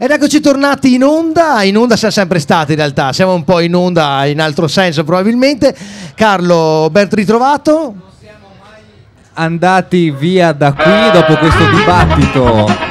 Ed eccoci tornati in onda, in onda siamo sempre stati in realtà, siamo un po' in onda in altro senso probabilmente. Carlo, ben ritrovato. Non siamo mai Andati via da qui dopo questo dibattito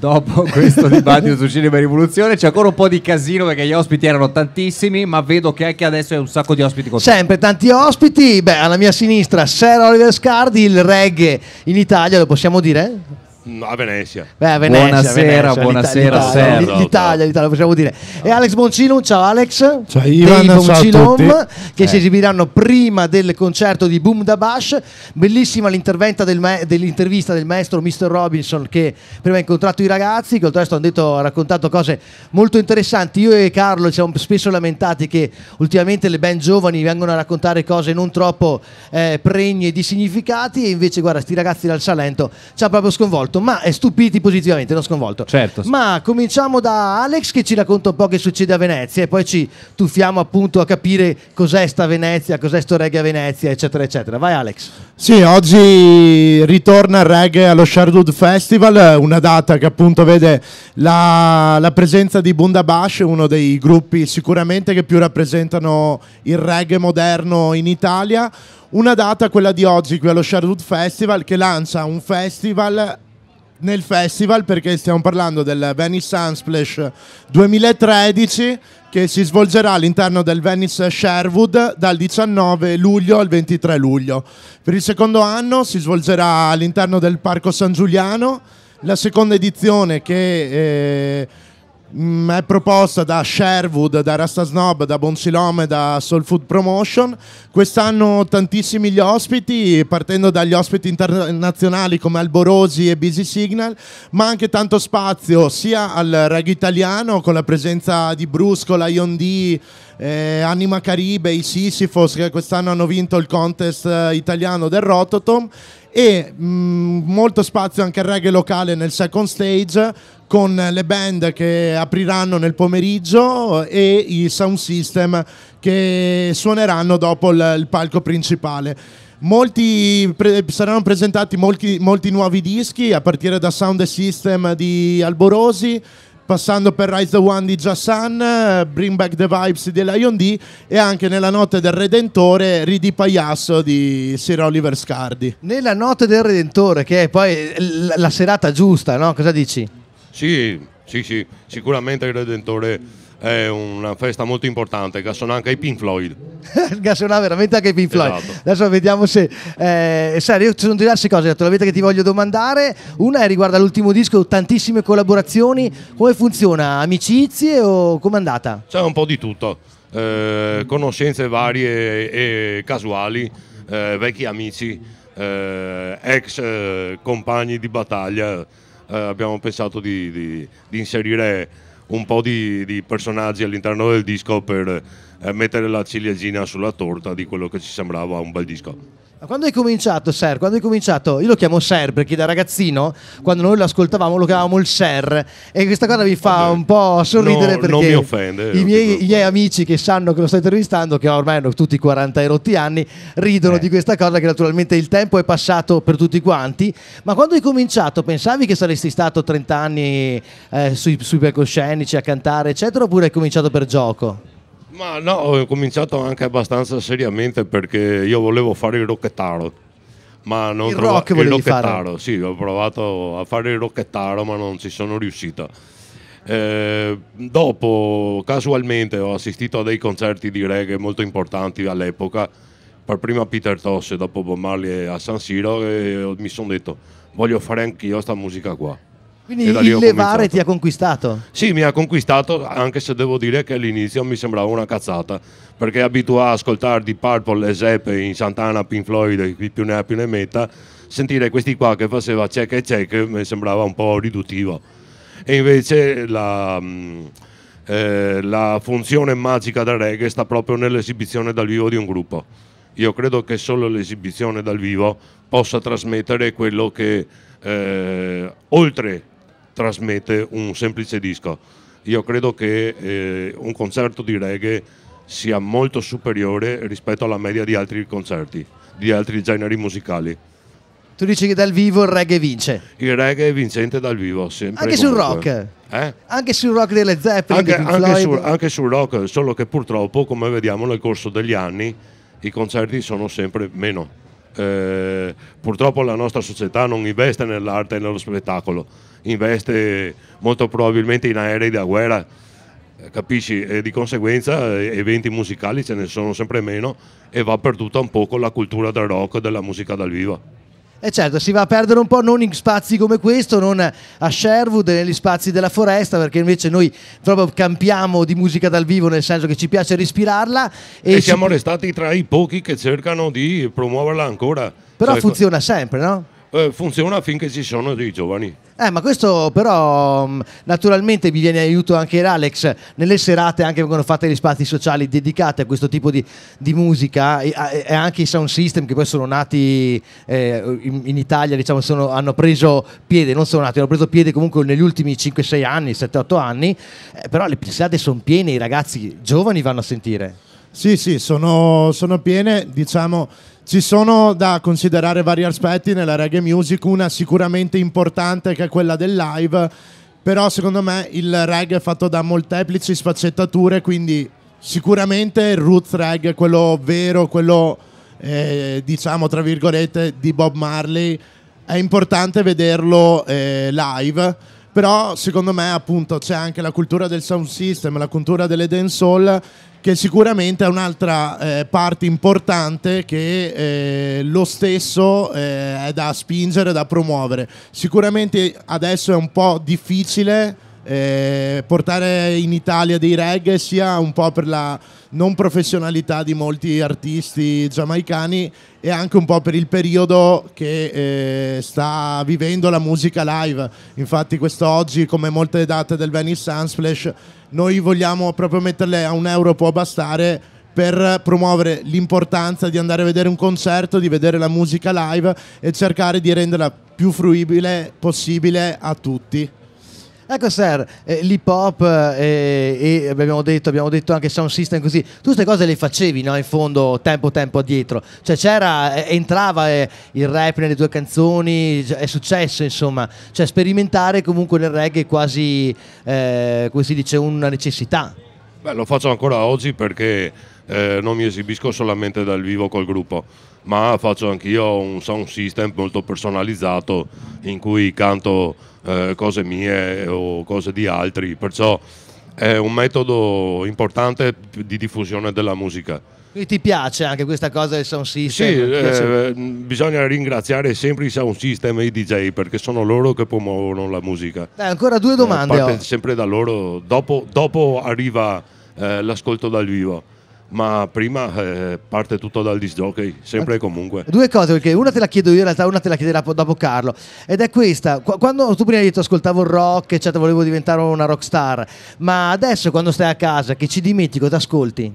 dopo questo dibattito su Cinema Rivoluzione c'è ancora un po' di casino perché gli ospiti erano tantissimi ma vedo che anche adesso è un sacco di ospiti con sempre tanti ospiti beh alla mia sinistra Sir Oliver Scardi il reggae in Italia lo possiamo dire? No, mm, A Venezia. Beh, Venezia buonasera, buonasera, l'Italia, l'Italia, l'Italia, possiamo dire. E ah. Alex Boncilum, ciao Alex. Ciao Ivan, ciao Boncilum, che eh. si esibiranno prima del concerto di Boom da Bash. Bellissima del me- dell'intervista del maestro Mr. Robinson che prima ha incontrato i ragazzi, che oltretutto hanno detto, ha raccontato cose molto interessanti. Io e Carlo ci siamo spesso lamentati che ultimamente le band giovani vengono a raccontare cose non troppo eh, pregne di significati e invece guarda, sti ragazzi dal Salento ci ha proprio sconvolto sconvolto, esatto, ma è stupiti positivamente, non sconvolto. Certo. Ma cominciamo da Alex che ci racconta un po' che succede a Venezia e poi ci tuffiamo appunto a capire cos'è sta Venezia, cos'è sto reggae a Venezia, eccetera, eccetera. Vai Alex. Sì, oggi ritorna il reggae allo Shardwood Festival, una data che appunto vede la, la presenza di Bunda Bundabash, uno dei gruppi sicuramente che più rappresentano il reggae moderno in Italia una data, quella di oggi qui allo Sherwood Festival, che lancia un festival nel festival perché stiamo parlando del Venice Sunsplash 2013 che si svolgerà all'interno del Venice Sherwood dal 19 luglio al 23 luglio. Per il secondo anno si svolgerà all'interno del Parco San Giuliano la seconda edizione che... Eh, mh, mm, è proposta da Sherwood, da Rasta Snob, da Bonsilome, da Soul Food Promotion. Quest'anno tantissimi gli ospiti, partendo dagli ospiti internazionali come Alborosi e Busy Signal, ma anche tanto spazio sia al reggae italiano con la presenza di Brusco, Ion D, eh, Anima Caribe, i Sisyphos che quest'anno hanno vinto il contest eh, italiano del Rototom e mh, mm, molto spazio anche al reggae locale nel second stage con le band che apriranno nel pomeriggio e i sound system che suoneranno dopo il palco principale. Molti, pre, saranno presentati molti, molti, nuovi dischi a partire da Sound System di Alborosi passando per Rise the One di Jassan, Bring Back the Vibes di Lion D e anche nella notte del Redentore Ridi Pagliasso di Sir Oliver Scardi. Nella notte del Redentore che è poi la serata giusta, no? Cosa dici? Sì, sì, sì, sicuramente il Redentore è una festa molto importante che suona anche ai Pink Floyd che veramente anche ai Pink Floyd esatto. adesso vediamo se eh, sai, ci sono diverse cose la vita che ti voglio domandare una è riguardo all'ultimo disco tantissime collaborazioni come funziona amicizie o com'è andata c'è un po' di tutto eh, conoscenze varie e casuali eh, vecchi amici eh, ex eh, compagni di battaglia eh, abbiamo pensato di, di, di, inserire un po' di, di personaggi all'interno del disco per eh, mettere la ciliegina sulla torta di quello che ci sembrava un bel disco. Quando hai cominciato, Ser? Quando hai cominciato, io lo chiamo Ser perché da ragazzino, quando noi lo ascoltavamo, lo chiamavamo il Ser. E questa cosa mi fa Vabbè. un po' sorridere no, perché non mi offende, i miei, i miei, amici che sanno che lo sto intervistando, che ormai hanno tutti 40 e rotti anni, ridono eh. di questa cosa che naturalmente il tempo è passato per tutti quanti. Ma quando hai cominciato, pensavi che saresti stato 30 anni eh, sui, sui palcoscenici a cantare, eccetera, oppure hai cominciato per gioco? Ma no, ho cominciato anche abbastanza seriamente perché io volevo fare il rocchettaro. Ma non il trovo, rock il rocchettaro, fare. sì, ho provato a fare il rocchettaro ma non ci sono riuscito. Eh, dopo, casualmente, ho assistito a dei concerti di reggae molto importanti all'epoca, per prima Peter Tosse, dopo Bomarli Marley a San Siro e mi sono detto voglio fare anch'io questa musica qua. Quindi il levare ti ha conquistato? Sì, mi ha conquistato, anche se devo dire che all'inizio mi sembrava una cazzata, perché abituato a ascoltare di Purple e Zeppe in Santana, Pink Floyd, chi più ne ha più ne metta, sentire questi qua che faceva check e check mi sembrava un po' riduttivo. E invece la, mm, eh, la funzione magica del reggae sta proprio nell'esibizione dal vivo di un gruppo. Io credo che solo l'esibizione dal vivo possa trasmettere quello che eh, oltre trasmette un semplice disco. Io credo che eh, un concerto di reggae sia molto superiore rispetto alla media di altri concerti, di altri generi musicali. Tu dici che dal vivo il reggae vince. Il reggae è vincente dal vivo, sempre. Anche sul rock. Eh? Anche sul rock delle Zeppelin. Anche, anche, sul, anche, sul, rock, solo che purtroppo, come vediamo nel corso degli anni, i concerti sono sempre meno. Eh, purtroppo la nostra società non investe nell'arte e nello spettacolo, investe molto probabilmente in aerei da guerra, eh, capisci? E di conseguenza eh, eventi musicali ce ne sono sempre meno e va perduta un poco la cultura del rock e della musica dal vivo. E certo, si va a perdere un po' non in spazi come questo, non a Sherwood, negli spazi della foresta, perché invece noi proprio campiamo di musica dal vivo, nel senso che ci piace respirarla. E, e siamo ci... restati tra i pochi che cercano di promuoverla ancora. Però cioè, funziona sempre, no? Eh, funziona finché ci sono dei giovani. Eh, ma questo però mm, naturalmente vi viene aiuto anche l'Alex, nelle serate anche vengono fatti gli spazi sociali dedicati a questo tipo di, di musica e, anche i sound system che poi sono nati eh, in, in, Italia, diciamo, sono, hanno preso piede, non sono nati, hanno preso piede comunque negli ultimi 5-6 anni, 7-8 anni, eh, però le serate sono piene, i ragazzi giovani vanno a sentire. Sì, sì, sono, sono piene, diciamo ci sono da considerare vari aspetti nella reggae music, una sicuramente importante che è quella del live, però secondo me il reggae è fatto da molteplici sfaccettature, quindi sicuramente il roots reggae, quello vero, quello eh, diciamo tra virgolette di Bob Marley, è importante vederlo eh, live, però secondo me appunto c'è anche la cultura del sound system, la cultura delle dancehall che sicuramente è un'altra eh, parte importante che eh, lo stesso eh, è da spingere, da promuovere. Sicuramente adesso è un po' difficile eh, portare in Italia dei reggae sia un po' per la non professionalità di molti artisti giamaicani e anche un po' per il periodo che eh, sta vivendo la musica live. Infatti quest'oggi, come molte date del Venice Sunsplash, noi vogliamo proprio metterle a un euro può bastare per promuovere l'importanza di andare a vedere un concerto, di vedere la musica live e cercare di renderla più fruibile possibile a tutti. Ecco Sir, eh, l'hip hop eh, e abbiamo detto, abbiamo detto anche sound system così, tu queste cose le facevi no, in fondo tempo tempo addietro, cioè c'era, eh, entrava eh, il rap nelle tue canzoni, cioè, è successo insomma, cioè sperimentare comunque nel reggae è quasi, eh, come si dice, una necessità. Beh, lo faccio ancora oggi perché non mi esibisco solamente dal vivo col gruppo ma faccio anch'io un sound system molto personalizzato in cui canto eh, cose mie o cose di altri, perciò è un metodo importante di diffusione della musica. Quindi ti piace anche questa cosa del sound system? Sì, eh, bisogna ringraziare sempre i sound system e i DJ perché sono loro che promuovono la musica. Dai, ancora due eh, domande. Eh, parte oh. sempre da loro, dopo, dopo arriva eh, l'ascolto dal vivo ma prima eh, parte tutto dal disc jockey, sempre e comunque. Due cose, perché una te la chiedo io in realtà, una te la chiederà dopo Carlo, ed è questa, quando tu prima hai detto ascoltavo il rock, eccetera, volevo diventare una rockstar, ma adesso quando stai a casa, che ci dimentico, ti ascolti?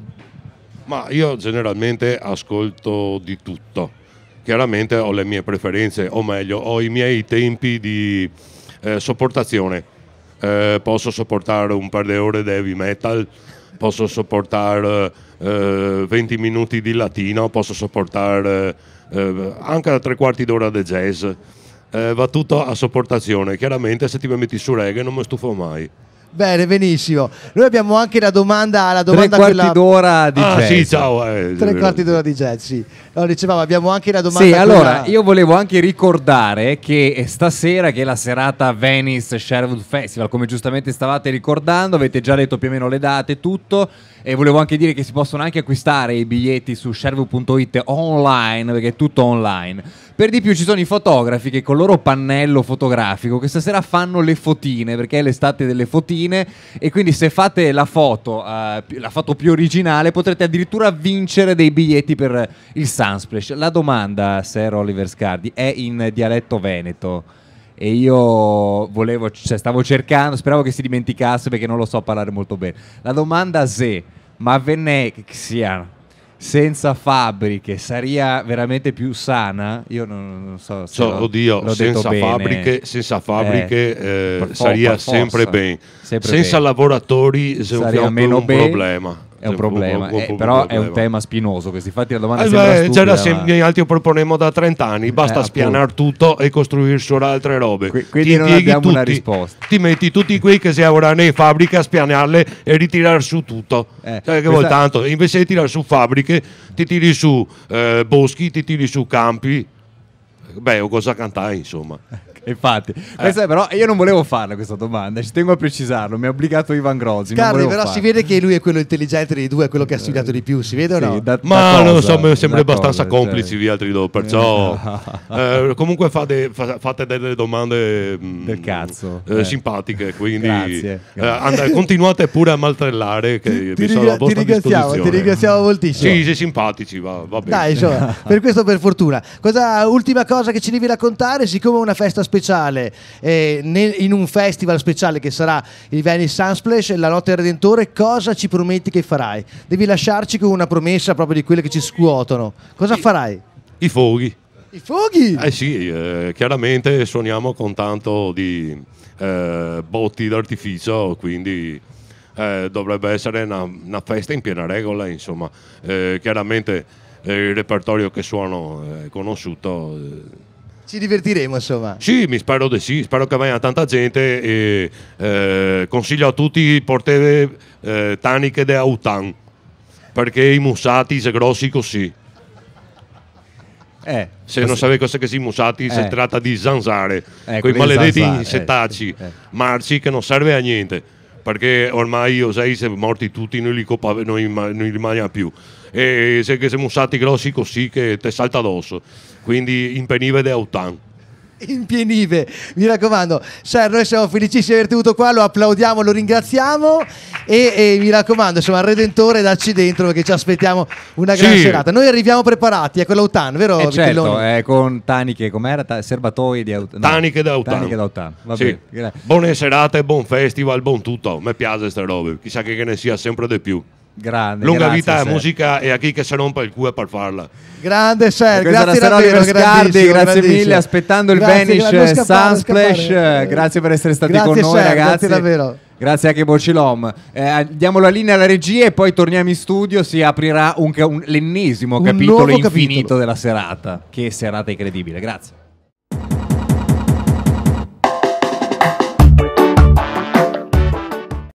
Ma io generalmente ascolto di tutto, chiaramente ho le mie preferenze, o meglio, ho i miei tempi di eh, sopportazione. Eh, posso sopportare un paio di ore di heavy metal, posso sopportare eh, 20 minuti di latino, posso sopportare eh, anche tre quarti d'ora di jazz. Eh, va tutto a sopportazione, chiaramente se ti metti su reggae non mi stufo mai. Bene, benissimo. Noi abbiamo anche la domanda alla domanda Tre quarti quella... d'ora di ah, jazz. Sì, ciao. Eh. Tre quarti d'ora di jazz, sì. No, dicevamo, abbiamo anche la domanda. Sì, quella... allora, io volevo anche ricordare che stasera, che è la serata Venice Sherwood Festival, come giustamente stavate ricordando, avete già letto più o meno le date, tutto. E volevo anche dire che si possono anche acquistare i biglietti su sherwood.it online, perché è tutto online. Per di più ci sono i fotografi che con il loro pannello fotografico, che stasera fanno le fotine, perché è l'estate delle fotine fine e quindi se fate la foto, eh, la foto più originale potrete addirittura vincere dei biglietti per il Sunsplash. La domanda, Sir Oliver Scardi, è in dialetto veneto e io volevo, cioè, stavo cercando, speravo che si dimenticasse perché non lo so parlare molto bene. La domanda se, ma ve ne siano senza fabbriche sarebbe veramente più sana io non, non so se so, l'ho, oddio, l'ho senza, fabbriche, senza fabbriche eh, eh, saria sempre bene senza ben. lavoratori sarebbe un meno un problema cioè, eh, è un problema, eh, però problema. è un tema spinoso Questi fatti la domanda eh beh, stupida, ma... sem- noi altri proponiamo da 30 anni, eh, basta eh, spianare tutto e costruire solo altre robe. Que- quindi ti non abbiamo tutti, una risposta. Ti metti tutti quei che si lavorano in fabbrica a spianarle e ritirare su tutto. Eh, cioè, che questa... tanto, invece di tirare su fabbriche, ti tiri su eh, boschi, ti tiri su campi. Beh, o cosa cantai, insomma. Infatti, eh. però io non volevo farla questa domanda, ci tengo a precisarlo, mi ha obbligato Ivan Grozzi. Carli, però farla. si vede che lui è quello intelligente dei due, è quello che ha studiato di più, si vede o no? Sì, da, Ma da non so, mi sembra abbastanza cosa, complici cioè. gli altri due, perciò... eh, comunque fate, fate, delle domande... Mm, Del cazzo. Eh, eh. simpatiche, quindi... Grazie. Eh, And- continuate pure a maltrellare, che ti, mi sono riga- ti ringraziamo, ti ringraziamo moltissimo. Sì, sei simpatici, va, va bene. Dai, insomma, per questo per fortuna. Cosa, ultima cosa che ci devi raccontare, siccome è una festa speciale speciale, eh, in un festival speciale che sarà il Venice Sunsplash, la notte del Redentore, cosa ci prometti che farai? Devi lasciarci con una promessa proprio di quelle che ci scuotono. Cosa I, farai? I fuochi. I fuochi? Eh sì, eh, chiaramente suoniamo con tanto di eh, botti d'artificio, quindi eh, dovrebbe essere una, una, festa in piena regola, insomma. Eh, chiaramente eh, il repertorio che suono è conosciuto eh, ci divertiremo insomma. Sì, mi spero di sì, spero che venga tanta gente e eh, consiglio a tutti di portare eh, taniche da autan perché i musati sono grossi così. Eh, se non sapete cosa che si musati, eh. si tratta di zanzare, eh, quei maledetti zanzare, eh, setacci, eh. marci che non serve a niente, perché ormai io sei se morti tutti non li, copa, non li rimane più. E se, che siamo musati grossi così che ti salta addosso quindi in penive de autan in pienive. Mi raccomando, Sir, cioè, noi siamo felicissimi di averti avuto qua, lo applaudiamo, lo ringraziamo e, e mi raccomando, insomma, Redentore, dacci dentro perché ci aspettiamo una gran serata. Noi arriviamo preparati, è con ecco, l'Autan, vero? Eh certo, eh, con taniche, com'era? Ta- serbatoi di Autan. taniche da Autan. Taniche da Autan. Sì. Buone serate, buon festival, buon tutto. Mi piace queste robe, chissà che ne sia sempre di più. Grande, Lunga vita, Ser. musica e a chi che si rompa il culo per farla. Grande Ser, grazie davvero, Scardi, grazie mille, aspettando grazie, il Vanish Sunsplash, grazie per essere stati grazie con noi Ser, ragazzi. Grazie davvero. Grazie anche a Bocilom. Eh, diamo la linea alla regia e poi torniamo in studio. Si aprirà un, un, l'ennesimo un capitolo infinito capitolo. della serata. Che serata incredibile, grazie.